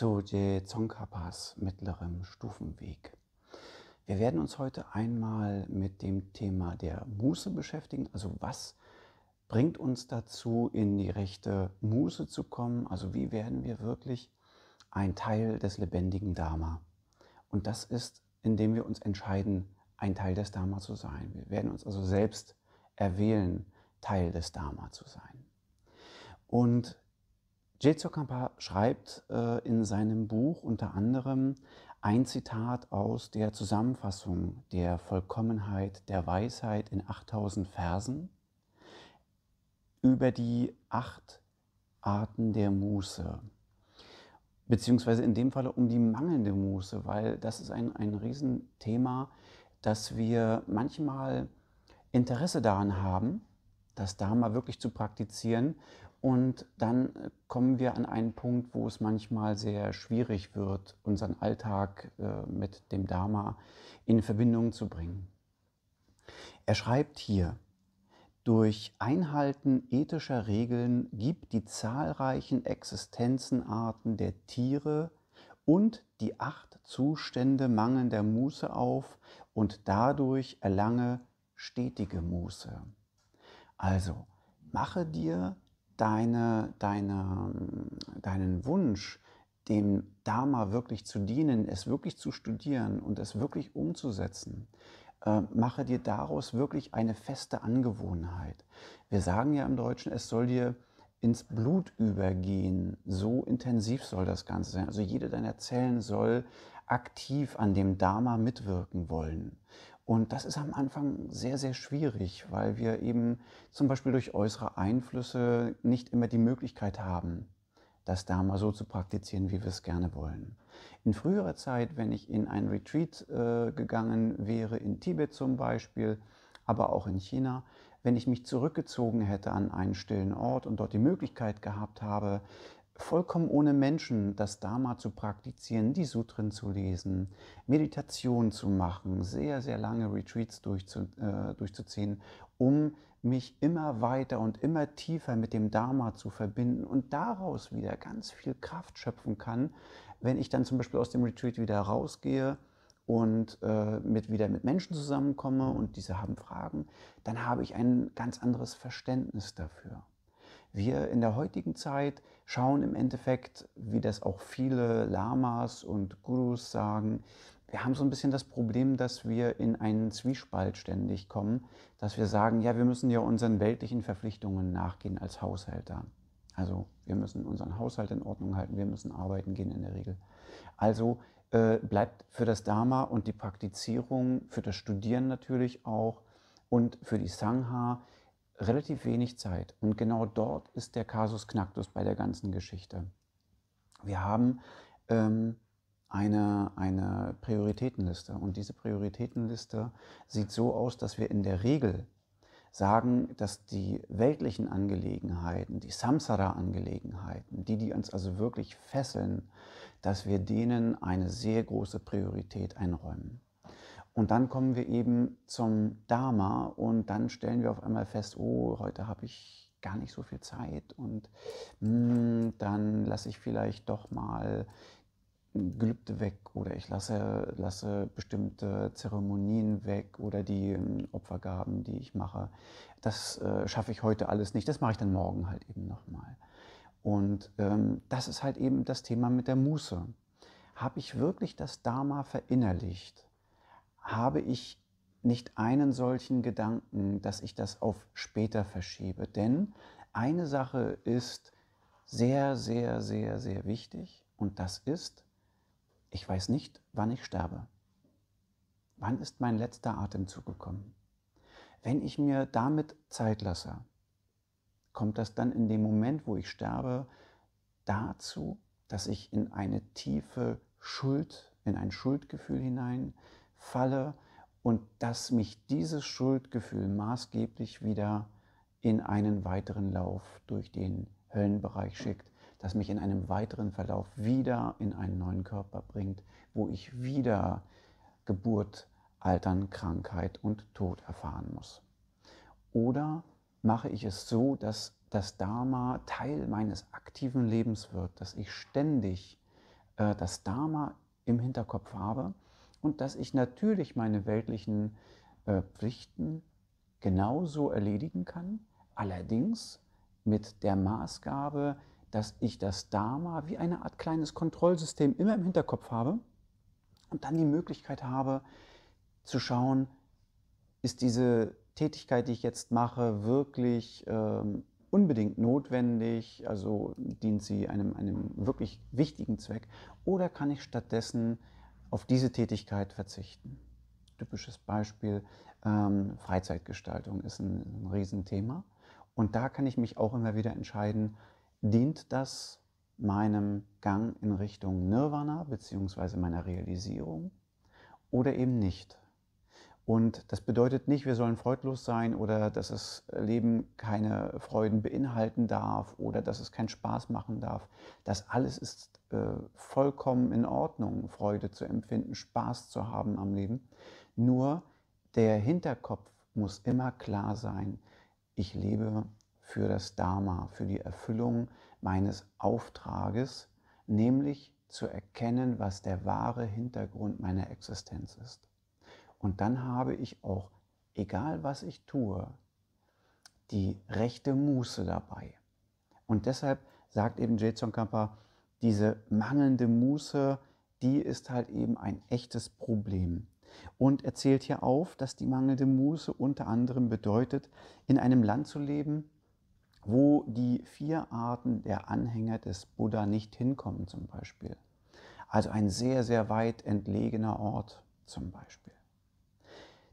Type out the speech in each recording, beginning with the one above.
zu Je Dzongkha mittlerem Stufenweg. Wir werden uns heute einmal mit dem Thema der Muße beschäftigen, also was bringt uns dazu, in die rechte Muße zu kommen, also wie werden wir wirklich ein Teil des lebendigen Dharma. Und das ist, indem wir uns entscheiden, ein Teil des Dharma zu sein. Wir werden uns also selbst erwählen, Teil des Dharma zu sein. Und Zocampa schreibt äh, in seinem Buch unter anderem ein Zitat aus der Zusammenfassung der Vollkommenheit der Weisheit in 8000 Versen über die acht Arten der Muße. Beziehungsweise in dem Falle um die mangelnde Muße, weil das ist ein, ein Riesenthema, dass wir manchmal Interesse daran haben, das Dharma wirklich zu praktizieren und dann äh, kommen wir an einen Punkt, wo es manchmal sehr schwierig wird, unseren Alltag äh, mit dem Dharma in Verbindung zu bringen. Er schreibt hier, durch Einhalten ethischer Regeln gibt die zahlreichen Existenzenarten der Tiere und die acht Zustände mangelnder Muße auf und dadurch erlange stetige Muße. Also, mache dir deine, deine, ähm, deinen Wunsch, dem Dharma wirklich zu dienen, es wirklich zu studieren und es wirklich umzusetzen, äh, mache dir daraus wirklich eine feste Angewohnheit. Wir sagen ja im Deutschen, es soll dir ins Blut übergehen. So intensiv soll das Ganze sein. Also jede deiner Zellen soll aktiv an dem Dharma mitwirken wollen. Und das ist am Anfang sehr, sehr schwierig, weil wir eben zum Beispiel durch äußere Einflüsse nicht immer die Möglichkeit haben, das Dharma so zu praktizieren, wie wir es gerne wollen. In früherer Zeit, wenn ich in ein Retreat äh, gegangen wäre, in Tibet zum Beispiel, aber auch in China, wenn ich mich zurückgezogen hätte an einen stillen Ort und dort die Möglichkeit gehabt habe, vollkommen ohne Menschen das Dharma zu praktizieren, die Sutren zu lesen, Meditation zu machen, sehr, sehr lange Retreats durchzu, äh, durchzuziehen, um mich immer weiter und immer tiefer mit dem Dharma zu verbinden und daraus wieder ganz viel Kraft schöpfen kann, wenn ich dann zum Beispiel aus dem Retreat wieder rausgehe und äh, mit, wieder mit Menschen zusammenkomme und diese haben Fragen, dann habe ich ein ganz anderes Verständnis dafür. Wir in der heutigen Zeit schauen im Endeffekt, wie das auch viele Lamas und Gurus sagen, wir haben so ein bisschen das Problem, dass wir in einen Zwiespalt ständig kommen, dass wir sagen, ja, wir müssen ja unseren weltlichen Verpflichtungen nachgehen als Haushälter. Also wir müssen unseren Haushalt in Ordnung halten, wir müssen arbeiten gehen in der Regel. Also äh, bleibt für das Dharma und die Praktizierung, für das Studieren natürlich auch und für die Sangha relativ wenig Zeit. Und genau dort ist der Kasus Knacktus bei der ganzen Geschichte. Wir haben ähm, eine, eine Prioritätenliste. Und diese Prioritätenliste sieht so aus, dass wir in der Regel sagen, dass die weltlichen Angelegenheiten, die Samsara-Angelegenheiten, die, die uns also wirklich fesseln, dass wir denen eine sehr große Priorität einräumen. Und dann kommen wir eben zum Dharma und dann stellen wir auf einmal fest, oh, heute habe ich gar nicht so viel Zeit und mh, hm, dann lasse ich vielleicht doch mal Gelübde weg oder ich lasse, lasse bestimmte Zeremonien weg oder die hm, Opfergaben, die ich mache. Das äh, schaffe ich heute alles nicht, das mache ich dann morgen halt eben nochmal. Und ähm, das ist halt eben das Thema mit der Muße. Habe ich wirklich das Dharma verinnerlicht? habe ich nicht einen solchen Gedanken, dass ich das auf später verschiebe. Denn eine Sache ist sehr, sehr, sehr, sehr wichtig und das ist, ich weiß nicht, wann ich sterbe. Wann ist mein letzter Atemzug gekommen? Wenn ich mir damit Zeit lasse, kommt das dann in dem Moment, wo ich sterbe, dazu, dass ich in eine tiefe Schuld, in ein Schuldgefühl hinein falle und dass mich dieses Schuldgefühl maßgeblich wieder in einen weiteren Lauf durch den Höllenbereich schickt, dass mich in einem weiteren Verlauf wieder in einen neuen Körper bringt, wo ich wieder Geburt, Altern, Krankheit und Tod erfahren muss. Oder mache ich es so, dass das Dharma Teil meines aktiven Lebens wird, dass ich ständig äh, das Dharma im Hinterkopf habe und dass ich natürlich meine weltlichen äh, Pflichten genauso erledigen kann, allerdings mit der Maßgabe, dass ich das Dharma wie eine Art kleines Kontrollsystem immer im Hinterkopf habe und dann die Möglichkeit habe zu schauen, ist diese Tätigkeit, die ich jetzt mache, wirklich ähm, unbedingt notwendig, also dient sie einem, einem wirklich wichtigen Zweck, oder kann ich stattdessen auf diese Tätigkeit verzichten. Typisches Beispiel, ähm, Freizeitgestaltung ist ein, ein Riesenthema. Und da kann ich mich auch immer wieder entscheiden, dient das meinem Gang in Richtung Nirvana bzw. meiner Realisierung oder eben nicht. Und das bedeutet nicht, wir sollen freudlos sein oder dass das Leben keine Freuden beinhalten darf oder dass es keinen Spaß machen darf. Das alles ist äh, vollkommen in Ordnung, Freude zu empfinden, Spaß zu haben am Leben. Nur der Hinterkopf muss immer klar sein, ich lebe für das Dharma, für die Erfüllung meines Auftrages, nämlich zu erkennen, was der wahre Hintergrund meiner Existenz ist. Und dann habe ich auch, egal was ich tue, die rechte Muße dabei. Und deshalb sagt eben Jason Kamper, diese mangelnde Muße, die ist halt eben ein echtes Problem. Und er zählt hier auf, dass die mangelnde Muße unter anderem bedeutet, in einem Land zu leben, wo die vier Arten der Anhänger des Buddha nicht hinkommen zum Beispiel. Also ein sehr, sehr weit entlegener Ort zum Beispiel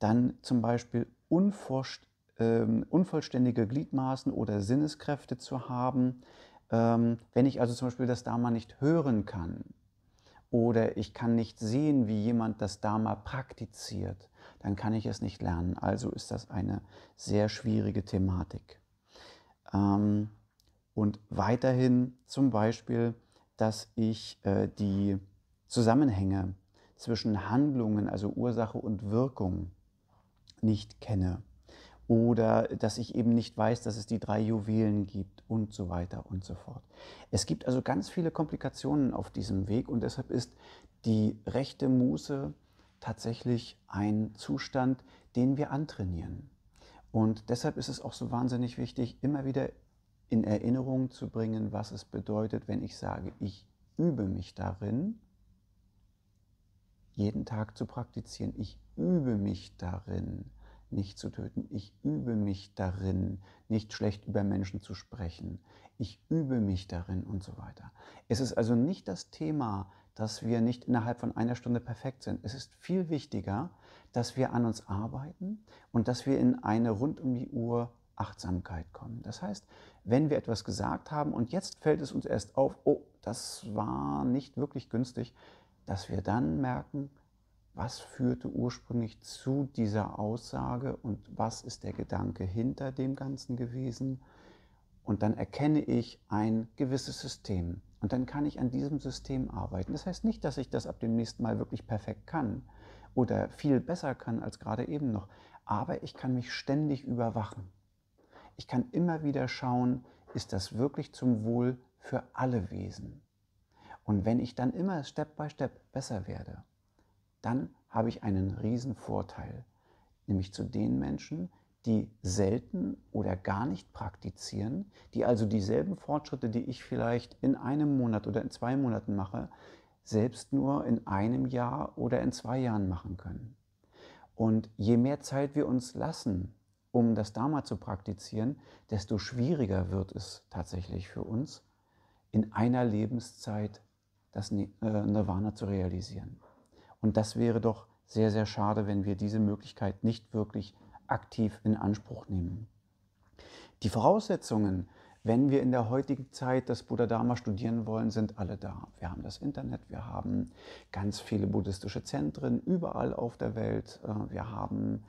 dann zum Beispiel ähm, unvollständige Gliedmaßen oder Sinneskräfte zu haben, ähm, wenn ich also zum Beispiel das Dharma nicht hören kann oder ich kann nicht sehen, wie jemand das Dharma praktiziert, dann kann ich es nicht lernen. Also ist das eine sehr schwierige Thematik. Ähm, und weiterhin zum Beispiel, dass ich äh, die Zusammenhänge zwischen Handlungen, also Ursache und Wirkung, nicht kenne oder dass ich eben nicht weiß, dass es die drei Juwelen gibt und so weiter und so fort. Es gibt also ganz viele Komplikationen auf diesem Weg und deshalb ist die rechte Muße tatsächlich ein Zustand, den wir antrainieren. Und deshalb ist es auch so wahnsinnig wichtig, immer wieder in Erinnerung zu bringen, was es bedeutet, wenn ich sage, ich übe mich darin, jeden Tag zu praktizieren. Ich übe mich darin, nicht zu töten. Ich übe mich darin, nicht schlecht über Menschen zu sprechen. Ich übe mich darin und so weiter. Es ist also nicht das Thema, dass wir nicht innerhalb von einer Stunde perfekt sind. Es ist viel wichtiger, dass wir an uns arbeiten und dass wir in eine rund um die Uhr Achtsamkeit kommen. Das heißt, wenn wir etwas gesagt haben und jetzt fällt es uns erst auf, oh, das war nicht wirklich günstig, dass wir dann merken, was führte ursprünglich zu dieser Aussage und was ist der Gedanke hinter dem Ganzen gewesen. Und dann erkenne ich ein gewisses System. Und dann kann ich an diesem System arbeiten. Das heißt nicht, dass ich das ab dem nächsten Mal wirklich perfekt kann oder viel besser kann als gerade eben noch. Aber ich kann mich ständig überwachen. Ich kann immer wieder schauen, ist das wirklich zum Wohl für alle Wesen? Und wenn ich dann immer Step by Step besser werde dann habe ich einen riesen Vorteil, nämlich zu den Menschen, die selten oder gar nicht praktizieren, die also dieselben Fortschritte, die ich vielleicht in einem Monat oder in zwei Monaten mache, selbst nur in einem Jahr oder in zwei Jahren machen können. Und je mehr Zeit wir uns lassen, um das Dharma zu praktizieren, desto schwieriger wird es tatsächlich für uns, in einer Lebenszeit das ne-, äh, Nirvana zu realisieren. Und das wäre doch sehr, sehr schade, wenn wir diese Möglichkeit nicht wirklich aktiv in Anspruch nehmen. Die Voraussetzungen, wenn wir in der heutigen Zeit das Buddha Dharma studieren wollen, sind alle da. Wir haben das Internet, wir haben ganz viele buddhistische Zentren überall auf der Welt. Äh, wir haben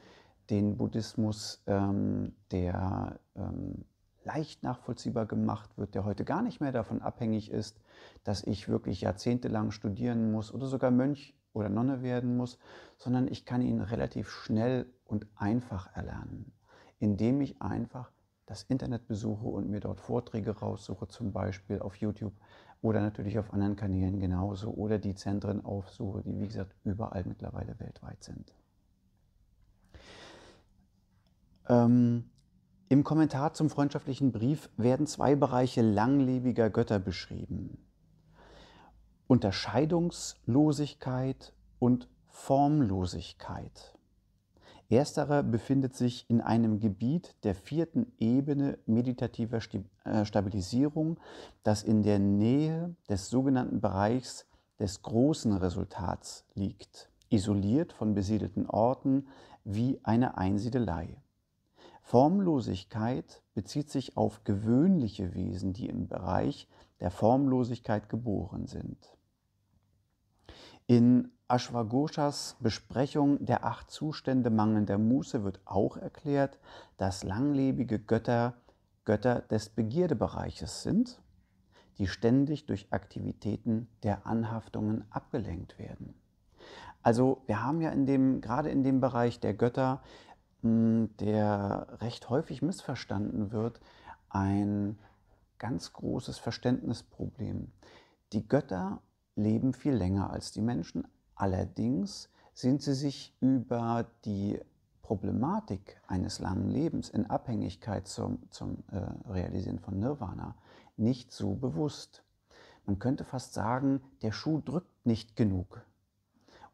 den Buddhismus, ähm, der ähm, leicht nachvollziehbar gemacht wird, der heute gar nicht mehr davon abhängig ist, dass ich wirklich jahrzehntelang studieren muss oder sogar Mönch oder Nonne werden muss, sondern ich kann ihn relativ schnell und einfach erlernen, indem ich einfach das Internet besuche und mir dort Vorträge raussuche, zum Beispiel auf YouTube oder natürlich auf anderen Kanälen genauso oder die Zentren aufsuche, die wie gesagt überall mittlerweile weltweit sind. Ähm, Im Kommentar zum freundschaftlichen Brief werden zwei Bereiche langlebiger Götter beschrieben. Unterscheidungslosigkeit und Formlosigkeit. Ersterer befindet sich in einem Gebiet der vierten Ebene meditativer äh, Stabilisierung, das in der Nähe des sogenannten Bereichs des großen Resultats liegt, isoliert von besiedelten Orten wie eine Einsiedelei. Formlosigkeit bezieht sich auf gewöhnliche Wesen, die im Bereich der Formlosigkeit geboren sind. In Ashwagoshas Besprechung der acht Zustände mangelnder Muße wird auch erklärt, dass langlebige Götter Götter des Begierdebereiches sind, die ständig durch Aktivitäten der Anhaftungen abgelenkt werden. Also wir haben ja in dem, gerade in dem Bereich der Götter, hm, der recht häufig missverstanden wird, ein ganz großes Verständnisproblem. Die Götter leben viel länger als die Menschen. Allerdings sind sie sich über die Problematik eines langen Lebens in Abhängigkeit zum, zum äh, Realisieren von Nirvana nicht so bewusst. Man könnte fast sagen, der Schuh drückt nicht genug.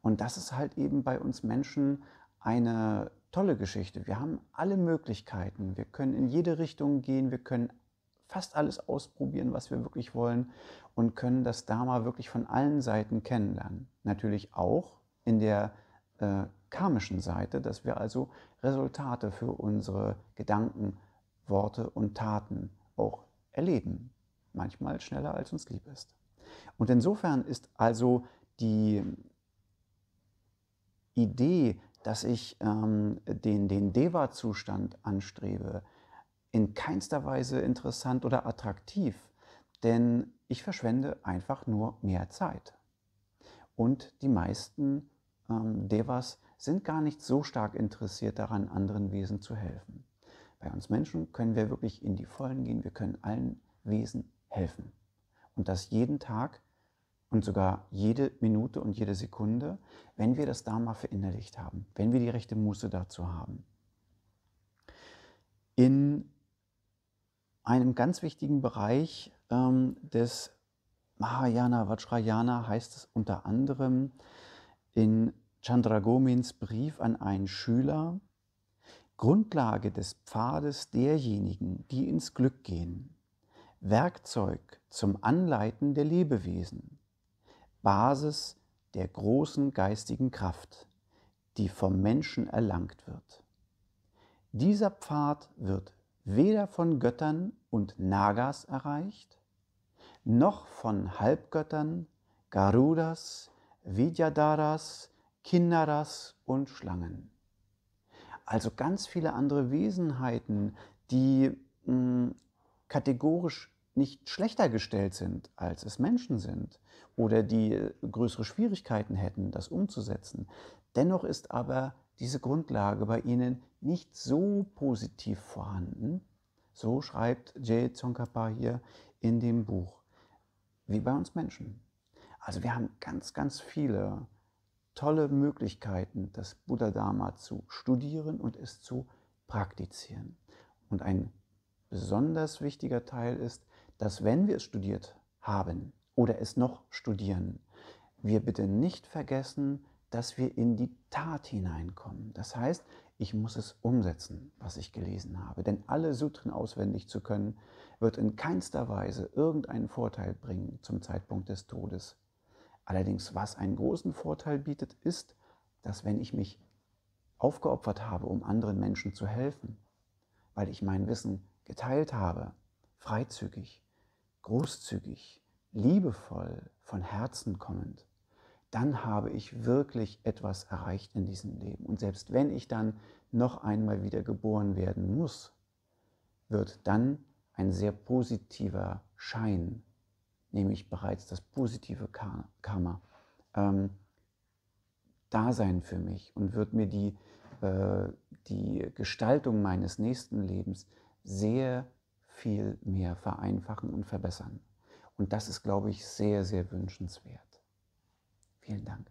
Und das ist halt eben bei uns Menschen eine tolle Geschichte. Wir haben alle Möglichkeiten. Wir können in jede Richtung gehen. Wir können fast alles ausprobieren, was wir wirklich wollen und können das Dharma wirklich von allen Seiten kennenlernen. Natürlich auch in der äh, karmischen Seite, dass wir also Resultate für unsere Gedanken, Worte und Taten auch erleben. Manchmal schneller, als uns lieb ist. Und insofern ist also die Idee, dass ich ähm, den, den Deva-Zustand anstrebe, in keinster Weise interessant oder attraktiv, denn ich verschwende einfach nur mehr Zeit. Und die meisten ähm, Devas sind gar nicht so stark interessiert daran, anderen Wesen zu helfen. Bei uns Menschen können wir wirklich in die Vollen gehen, wir können allen Wesen helfen. Und das jeden Tag und sogar jede Minute und jede Sekunde, wenn wir das Dharma verinnerlicht haben, wenn wir die rechte Muße dazu haben. In einem ganz wichtigen Bereich ähm, des Mahayana Vajrayana heißt es unter anderem in Chandragomins Brief an einen Schüler, Grundlage des Pfades derjenigen, die ins Glück gehen, Werkzeug zum Anleiten der Lebewesen, Basis der großen geistigen Kraft, die vom Menschen erlangt wird. Dieser Pfad wird weder von Göttern und Nagas erreicht, noch von Halbgöttern, Garudas, Vidyadharas, Kinnaras und Schlangen. Also ganz viele andere Wesenheiten, die mh, hm, kategorisch nicht schlechter gestellt sind, als es Menschen sind oder die äh, größere Schwierigkeiten hätten, das umzusetzen. Dennoch ist aber diese Grundlage bei ihnen nicht so positiv vorhanden. So schreibt Jay Tsongkhapa hier in dem Buch, wie bei uns Menschen. Also wir haben ganz, ganz viele tolle Möglichkeiten, das Buddha-Dharma zu studieren und es zu praktizieren. Und ein besonders wichtiger Teil ist, dass wenn wir es studiert haben oder es noch studieren, wir bitte nicht vergessen, dass wir in die Tat hineinkommen. Das heißt, ich muss es umsetzen, was ich gelesen habe. Denn alle Sutren auswendig zu können, wird in keinster Weise irgendeinen Vorteil bringen zum Zeitpunkt des Todes. Allerdings, was einen großen Vorteil bietet, ist, dass wenn ich mich aufgeopfert habe, um anderen Menschen zu helfen, weil ich mein Wissen geteilt habe, freizügig, großzügig, liebevoll, von Herzen kommend, dann habe ich wirklich etwas erreicht in diesem Leben. Und selbst wenn ich dann noch einmal wieder geboren werden muss, wird dann ein sehr positiver Schein, nämlich bereits das positive Karma, ähm, da sein für mich und wird mir die, äh, die Gestaltung meines nächsten Lebens sehr viel mehr vereinfachen und verbessern. Und das ist, glaube ich, sehr, sehr wünschenswert. Vielen Dank.